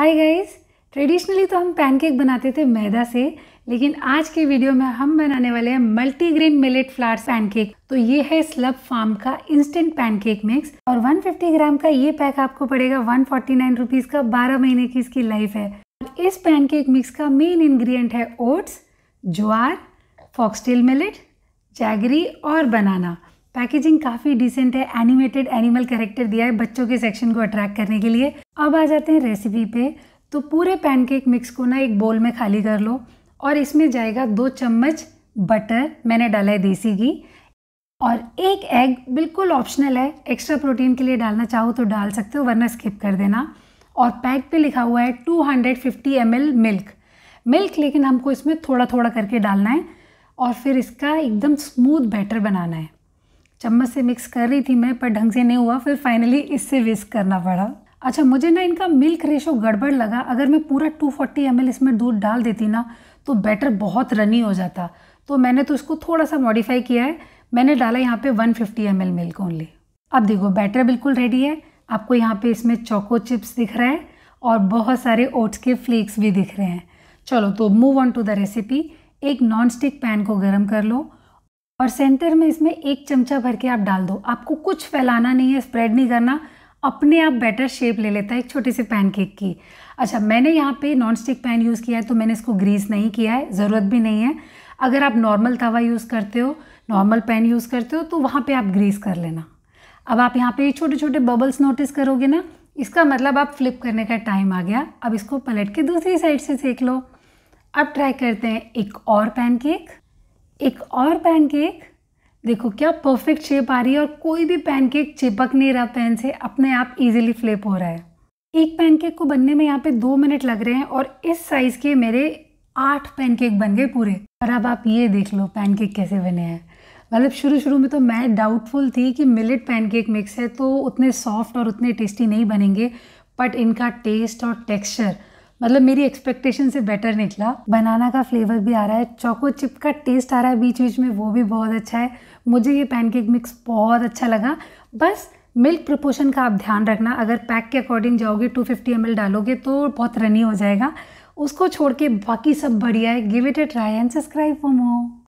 hi guys traditionally तो हम pancake बनाते थे मैदा से लेकिन आज के वीडियो में हम बनाने वाले हैं मल्टीग्रेन मिलेट फ्लावर पैनकेक तो ये है स्लब फार्म का इंस्टेंट पैनकेक मिक्स और 150 ग्राम का ये पैक आपको पड़ेगा वन फोर्टी नाइन रुपीज़ का 12 महीने की इसकी लाइफ है इस पैनकेक मिक्स का मेन इन्ग्रीडियंट है oats jowar foxtail millet jaggery और बनाना पैकेजिंग काफ़ी डिसेंट है एनिमेटेड एनिमल कैरेक्टर दिया है बच्चों के सेक्शन को अट्रैक्ट करने के लिए अब आ जाते हैं रेसिपी पे तो पूरे पैनकेक मिक्स को ना एक बोल में खाली कर लो और इसमें जाएगा दो चम्मच बटर मैंने डाला है देसी घी और एक एग बिल्कुल ऑप्शनल है एक्स्ट्रा प्रोटीन के लिए डालना चाहो तो डाल सकते हो वरना स्किप कर देना और पैक पे लिखा हुआ है 250 हंड्रेड मिल्क मिल्क लेकिन हमको इसमें थोड़ा थोड़ा करके डालना है और फिर इसका एकदम स्मूथ बैटर बनाना है चम्मच से मिक्स कर रही थी मैं पर ढंग से नहीं हुआ फिर फाइनली इससे विस्क करना पड़ा अच्छा मुझे ना इनका मिल्क रेशो गड़बड़ लगा अगर मैं पूरा 240 फोर्टी इसमें दूध डाल देती ना तो बैटर बहुत रनी हो जाता तो मैंने तो इसको थोड़ा सा मॉडिफाई किया है मैंने डाला यहाँ पे 150 फिफ्टी एम मिल्क ओनली अब देखो बैटर बिल्कुल रेडी है आपको यहाँ पे इसमें चोको चिप्स दिख रहा है और बहुत सारे ओट्स के फ्लेक्स भी दिख रहे हैं चलो तो move on to the recipe एक नॉन स्टिक पैन को गर्म कर लो और सेंटर में इसमें एक चमचा भर के आप डाल दो आपको कुछ फैलाना नहीं है स्प्रेड नहीं करना अपने आप बेटर शेप ले लेता है एक छोटे से पैनकेक की अच्छा मैंने यहाँ पे नॉन स्टिक पैन यूज़ किया है तो मैंने इसको ग्रीस नहीं किया है ज़रूरत भी नहीं है अगर आप नॉर्मल तवा यूज़ करते हो नॉर्मल पैन यूज़ करते हो तो वहाँ पे आप ग्रीस कर लेना अब आप यहाँ पे छोटे छोटे बबल्स नोटिस करोगे ना इसका मतलब आप फ्लिप करने का टाइम आ गया अब इसको पलट के दूसरी साइड से सेक लो अब ट्राई करते हैं एक और पैनकेक एक और पैनकेक देखो क्या परफेक्ट शेप आ रही है और कोई भी पैनकेक चिपक नहीं रहा पैन से अपने आप इजीली फ्लिप हो रहा है एक पैनकेक को बनने में यहाँ पे दो मिनट लग रहे हैं और इस साइज़ के मेरे आठ पैनकेक बन गए पूरे और अब आप ये देख लो पैनकेक कैसे बने हैं मतलब शुरू शुरू में तो मैं डाउटफुल थी कि मिलेट पैनकेक मिक्स है तो उतने सॉफ्ट और उतने टेस्टी नहीं बनेंगे बट इनका टेस्ट और टेक्सचर मतलब मेरी एक्सपेक्टेशन से बेटर निकला बनाना का फ्लेवर भी आ रहा है चॉको चिप का टेस्ट आ रहा है बीच बीच में वो भी बहुत अच्छा है मुझे ये पैनकेक मिक्स बहुत अच्छा लगा बस मिल्क प्रपोर्शन का आप ध्यान रखना अगर पैक के अकॉर्डिंग जाओगे 250 फिफ्टी डालोगे तो बहुत रनी हो जाएगा उसको छोड़ के बाकी सब बढ़िया है give it a try and subscribe for more